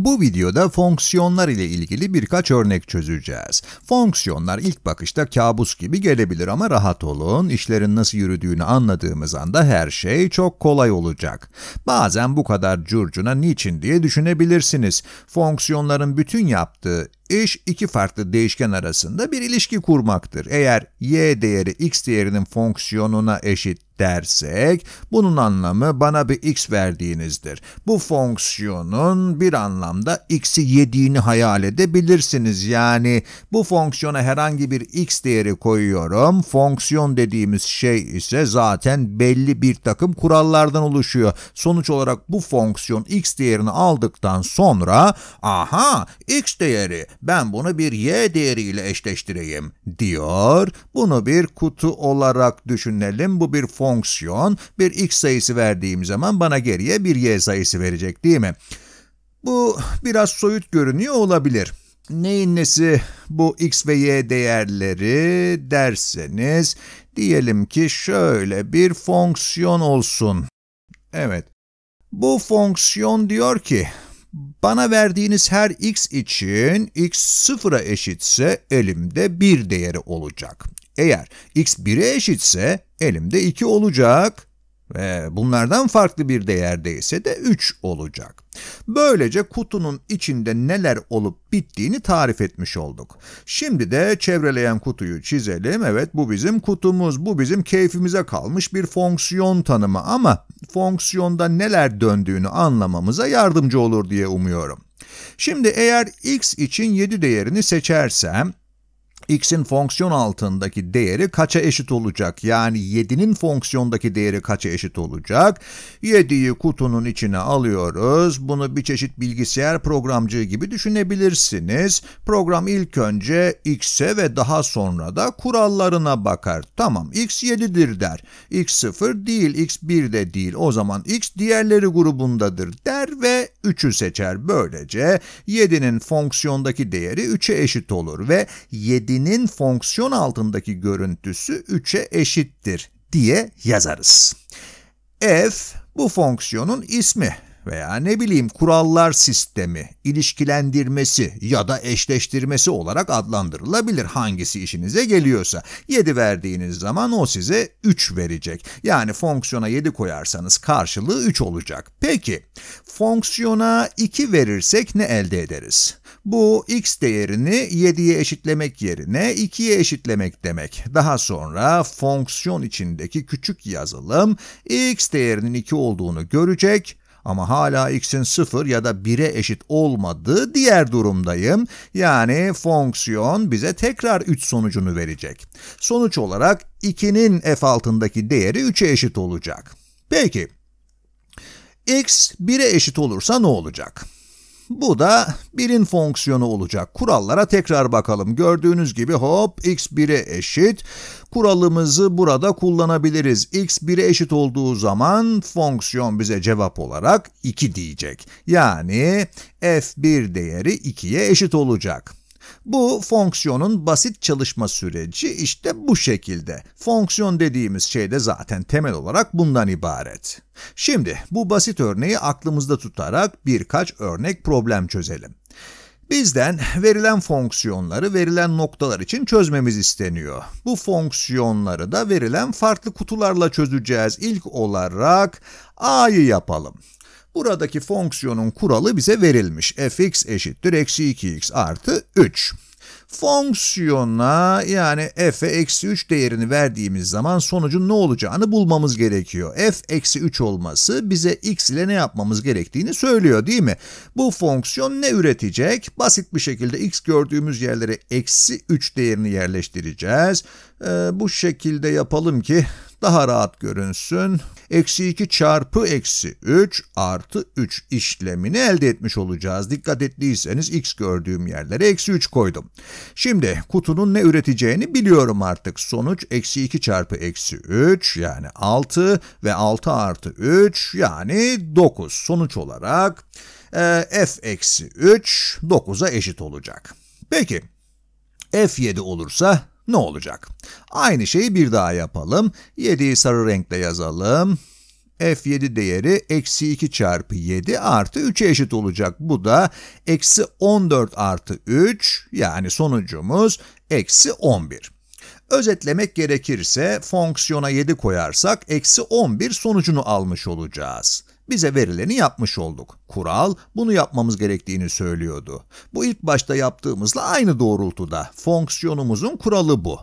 Bu videoda fonksiyonlar ile ilgili birkaç örnek çözeceğiz. Fonksiyonlar ilk bakışta kabus gibi gelebilir ama rahat olun, işlerin nasıl yürüdüğünü anladığımız anda her şey çok kolay olacak. Bazen bu kadar curcuna niçin diye düşünebilirsiniz. Fonksiyonların bütün yaptığı İş iki farklı değişken arasında bir ilişki kurmaktır. Eğer y değeri x değerinin fonksiyonuna eşit dersek bunun anlamı bana bir x verdiğinizdir. Bu fonksiyonun bir anlamda x'i yediğini hayal edebilirsiniz. Yani bu fonksiyona herhangi bir x değeri koyuyorum. Fonksiyon dediğimiz şey ise zaten belli bir takım kurallardan oluşuyor. Sonuç olarak bu fonksiyon x değerini aldıktan sonra aha x değeri ben bunu bir y değeriyle eşleştireyim diyor. Bunu bir kutu olarak düşünelim. Bu bir fonksiyon. Bir x sayısı verdiğim zaman bana geriye bir y sayısı verecek değil mi? Bu biraz soyut görünüyor olabilir neyin nesi bu x ve y değerleri derseniz diyelim ki şöyle bir fonksiyon olsun. Evet. Bu fonksiyon diyor ki bana verdiğiniz her x için x sıfıra eşitse elimde 1 değeri olacak. Eğer x 1'e eşitse elimde 2 olacak ve Bunlardan farklı bir değerdeyse de 3 olacak. Böylece kutunun içinde neler olup bittiğini tarif etmiş olduk. Şimdi de çevreleyen kutuyu çizelim. Evet bu bizim kutumuz, bu bizim keyfimize kalmış bir fonksiyon tanımı ama fonksiyonda neler döndüğünü anlamamıza yardımcı olur diye umuyorum. Şimdi eğer x için 7 değerini seçersem x'in fonksiyon altındaki değeri kaça eşit olacak? Yani 7'nin fonksiyondaki değeri kaça eşit olacak? 7'yi kutunun içine alıyoruz. Bunu bir çeşit bilgisayar programcı gibi düşünebilirsiniz. Program ilk önce x'e ve daha sonra da kurallarına bakar. Tamam x 7'dir der. x 0 değil, x 1 de değil. O zaman x diğerleri grubundadır ve 3'ü seçer. Böylece 7'nin fonksiyondaki değeri 3'e eşit olur ve 7'nin fonksiyon altındaki görüntüsü 3'e eşittir diye yazarız. f bu fonksiyonun ismi veya ne bileyim kurallar sistemi, ilişkilendirmesi ya da eşleştirmesi olarak adlandırılabilir hangisi işinize geliyorsa. 7 verdiğiniz zaman o size 3 verecek. Yani fonksiyona 7 koyarsanız karşılığı 3 olacak. Peki fonksiyona 2 verirsek ne elde ederiz? Bu x değerini 7'ye eşitlemek yerine 2'ye eşitlemek demek. Daha sonra fonksiyon içindeki küçük yazılım x değerinin 2 olduğunu görecek ama hala x'in 0 ya da 1'e eşit olmadığı diğer durumdayım. Yani fonksiyon bize tekrar 3 sonucunu verecek. Sonuç olarak 2'nin f altındaki değeri 3'e eşit olacak. Peki, x 1'e eşit olursa ne olacak? Bu da birin fonksiyonu olacak. Kurallara tekrar bakalım. Gördüğünüz gibi hop x 1'e eşit. Kuralımızı burada kullanabiliriz. x 1'e eşit olduğu zaman fonksiyon bize cevap olarak 2 diyecek. Yani f1 değeri 2'ye eşit olacak. Bu fonksiyonun basit çalışma süreci işte bu şekilde. Fonksiyon dediğimiz şey de zaten temel olarak bundan ibaret. Şimdi bu basit örneği aklımızda tutarak birkaç örnek problem çözelim. Bizden verilen fonksiyonları verilen noktalar için çözmemiz isteniyor. Bu fonksiyonları da verilen farklı kutularla çözeceğiz. İlk olarak a'yı yapalım. Buradaki fonksiyonun kuralı bize verilmiş. fx eşittir eksi 2x artı 3. Fonksiyona yani f'e eksi 3 değerini verdiğimiz zaman sonucun ne olacağını bulmamız gerekiyor. f eksi 3 olması bize x ile ne yapmamız gerektiğini söylüyor değil mi? Bu fonksiyon ne üretecek? Basit bir şekilde x gördüğümüz yerlere eksi 3 değerini yerleştireceğiz. Ee, bu şekilde yapalım ki daha rahat görünsün. Eksi 2 çarpı eksi 3 artı 3 işlemini elde etmiş olacağız. Dikkat ettiyseniz x gördüğüm yerlere eksi 3 koydum. Şimdi kutunun ne üreteceğini biliyorum artık. Sonuç eksi 2 çarpı eksi 3 yani 6 ve 6 artı 3 yani 9. Sonuç olarak e, f eksi 3 9'a eşit olacak. Peki f7 olursa ne olacak? Aynı şeyi bir daha yapalım. 7'yi sarı renkle yazalım. F7 değeri eksi 2 çarpı 7 artı 3'e eşit olacak. Bu da eksi 14 artı 3 yani sonucumuz eksi 11. Özetlemek gerekirse fonksiyona 7 koyarsak eksi 11 sonucunu almış olacağız. Bize verileni yapmış olduk. Kural bunu yapmamız gerektiğini söylüyordu. Bu ilk başta yaptığımızla aynı doğrultuda. Fonksiyonumuzun kuralı bu.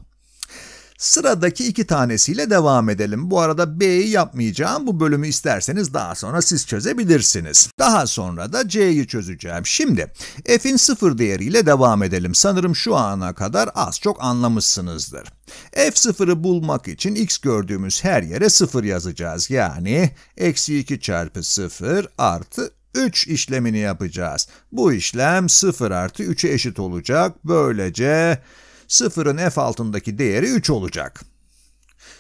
Sıradaki iki tanesiyle devam edelim. Bu arada B'yi yapmayacağım. Bu bölümü isterseniz daha sonra siz çözebilirsiniz. Daha sonra da C'yi çözeceğim. Şimdi F'in sıfır değeriyle devam edelim. Sanırım şu ana kadar az çok anlamışsınızdır. F0'ı bulmak için x gördüğümüz her yere 0 yazacağız. Yani eksi 2 çarpı 0 artı 3 işlemini yapacağız. Bu işlem 0 artı 3'e eşit olacak. Böylece sıfırın f altındaki değeri 3 olacak.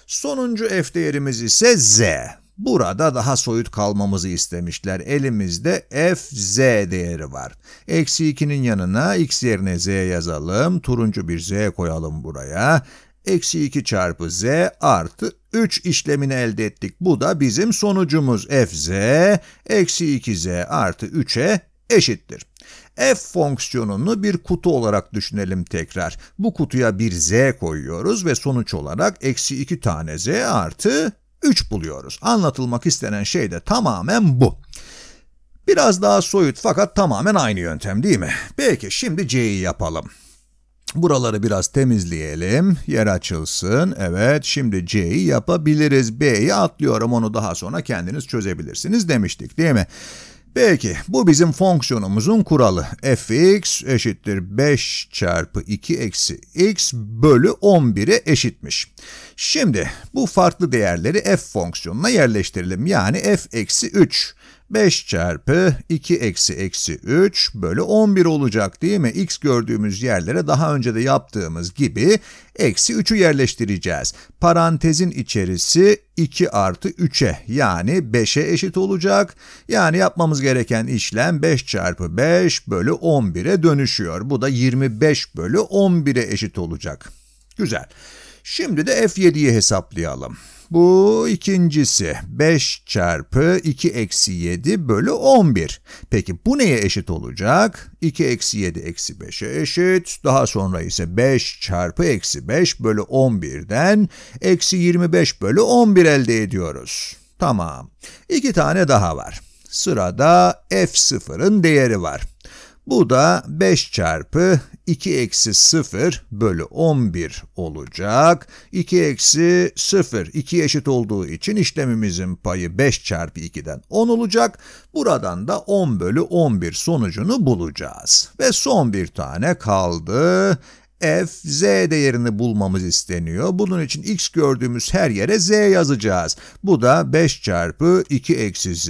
Sonuncu f değerimiz ise z. Burada daha soyut kalmamızı istemişler. Elimizde f z değeri var. Eksi 2'nin yanına x yerine z yazalım. Turuncu bir z koyalım buraya. Eksi 2 çarpı z artı 3 işlemini elde ettik. Bu da bizim sonucumuz f z eksi 2z artı 3'e eşittir. F fonksiyonunu bir kutu olarak düşünelim tekrar. Bu kutuya bir z koyuyoruz ve sonuç olarak eksi 2 tane z artı 3 buluyoruz. Anlatılmak istenen şey de tamamen bu. Biraz daha soyut fakat tamamen aynı yöntem değil mi? Belki şimdi c'yi yapalım. Buraları biraz temizleyelim. Yer açılsın. Evet şimdi C'yi yapabiliriz. B'yi atlıyorum onu daha sonra kendiniz çözebilirsiniz demiştik değil mi? Peki bu bizim fonksiyonumuzun kuralı. fx eşittir 5 çarpı 2 eksi x bölü 11'e eşitmiş. Şimdi bu farklı değerleri f fonksiyonuna yerleştirelim. Yani f eksi 3 5 çarpı 2 eksi eksi 3 bölü 11 olacak değil mi? X gördüğümüz yerlere daha önce de yaptığımız gibi eksi 3'ü yerleştireceğiz. Parantezin içerisi 2 artı 3'e yani 5'e eşit olacak. Yani yapmamız gereken işlem 5 çarpı 5 bölü 11'e dönüşüyor. Bu da 25 bölü 11'e eşit olacak. Güzel. Güzel. Şimdi de F7'yi hesaplayalım. Bu ikincisi 5 çarpı 2 eksi 7 bölü 11. Peki bu neye eşit olacak? 2 eksi 7 eksi 5'e eşit. Daha sonra ise 5 çarpı eksi 5 bölü 11'den eksi 25 bölü 11 elde ediyoruz. Tamam. İki tane daha var. Sırada f0'ın değeri var. Bu da 5 çarpı 2 eksi 0 bölü 11 olacak. 2 eksi 0, 2 eşit olduğu için işlemimizin payı 5 çarpı 2'den 10 olacak. Buradan da 10 bölü 11 sonucunu bulacağız. Ve son bir tane kaldı f, z değerini bulmamız isteniyor. Bunun için x gördüğümüz her yere z yazacağız. Bu da 5 çarpı 2 eksi z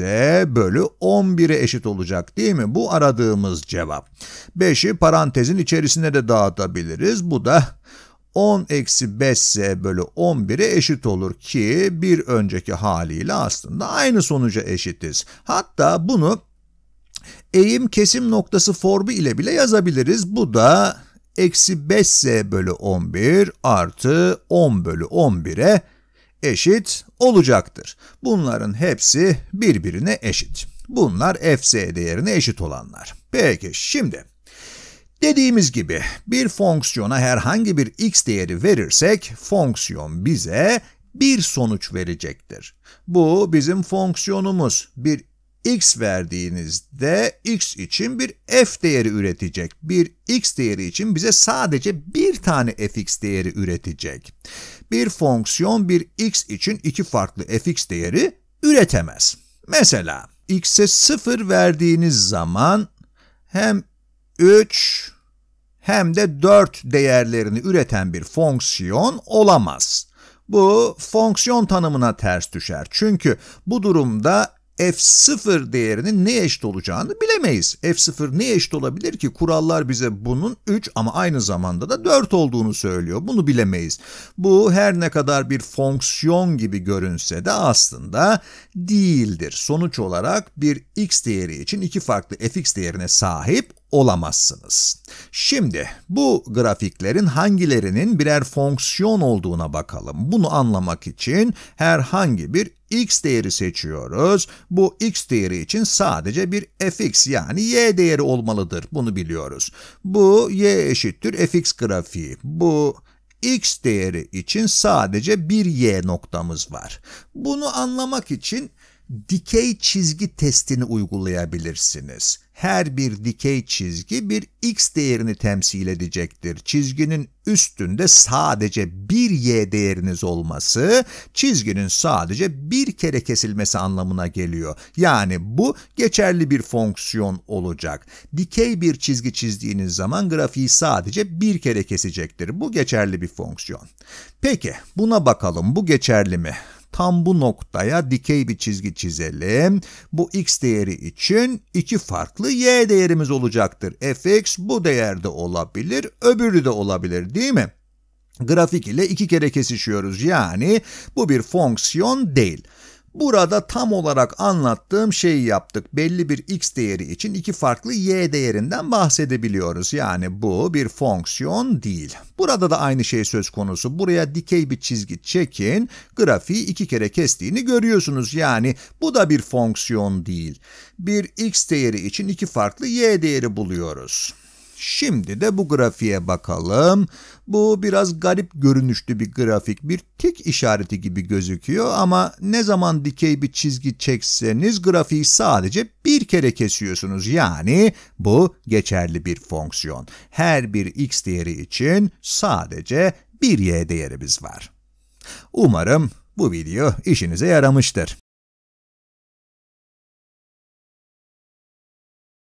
bölü 11'e eşit olacak değil mi? Bu aradığımız cevap. 5'i parantezin içerisine de dağıtabiliriz. Bu da 10 eksi 5z bölü 11'e eşit olur ki bir önceki haliyle aslında aynı sonuca eşitiz. Hatta bunu eğim kesim noktası formu ile bile yazabiliriz. Bu da eksi 5z bölü 11 artı 10 bölü 11'e eşit olacaktır. Bunların hepsi birbirine eşit. Bunlar fz değerine eşit olanlar. Peki şimdi dediğimiz gibi bir fonksiyona herhangi bir x değeri verirsek fonksiyon bize bir sonuç verecektir. Bu bizim fonksiyonumuz. Bir x verdiğinizde x için bir f değeri üretecek. Bir x değeri için bize sadece bir tane fx değeri üretecek. Bir fonksiyon bir x için iki farklı fx değeri üretemez. Mesela x'e 0 verdiğiniz zaman hem 3 hem de 4 değerlerini üreten bir fonksiyon olamaz. Bu fonksiyon tanımına ters düşer. Çünkü bu durumda f0 değerinin ne eşit olacağını bilemeyiz. f0 ne eşit olabilir ki? Kurallar bize bunun 3 ama aynı zamanda da 4 olduğunu söylüyor. Bunu bilemeyiz. Bu her ne kadar bir fonksiyon gibi görünse de aslında değildir. Sonuç olarak bir x değeri için iki farklı fx değerine sahip olamazsınız. Şimdi bu grafiklerin hangilerinin birer fonksiyon olduğuna bakalım. Bunu anlamak için herhangi bir x değeri seçiyoruz. Bu x değeri için sadece bir fx yani y değeri olmalıdır. Bunu biliyoruz. Bu y eşittir fx grafiği. Bu x değeri için sadece bir y noktamız var. Bunu anlamak için dikey çizgi testini uygulayabilirsiniz her bir dikey çizgi bir x değerini temsil edecektir. Çizginin üstünde sadece bir y değeriniz olması, çizginin sadece bir kere kesilmesi anlamına geliyor. Yani bu geçerli bir fonksiyon olacak. Dikey bir çizgi çizdiğiniz zaman grafiği sadece bir kere kesecektir. Bu geçerli bir fonksiyon. Peki buna bakalım bu geçerli mi? Tam bu noktaya dikey bir çizgi çizelim. Bu x değeri için iki farklı y değerimiz olacaktır. fx bu değerde olabilir, öbürü de olabilir değil mi? Grafik ile iki kere kesişiyoruz yani bu bir fonksiyon değil. Burada tam olarak anlattığım şeyi yaptık. Belli bir x değeri için iki farklı y değerinden bahsedebiliyoruz. Yani bu bir fonksiyon değil. Burada da aynı şey söz konusu. Buraya dikey bir çizgi çekin, grafiği iki kere kestiğini görüyorsunuz. Yani bu da bir fonksiyon değil. Bir x değeri için iki farklı y değeri buluyoruz. Şimdi de bu grafiğe bakalım. Bu biraz garip görünüşlü bir grafik, bir tik işareti gibi gözüküyor ama ne zaman dikey bir çizgi çekseniz grafiği sadece bir kere kesiyorsunuz. Yani bu geçerli bir fonksiyon. Her bir x değeri için sadece bir y değerimiz var. Umarım bu video işinize yaramıştır.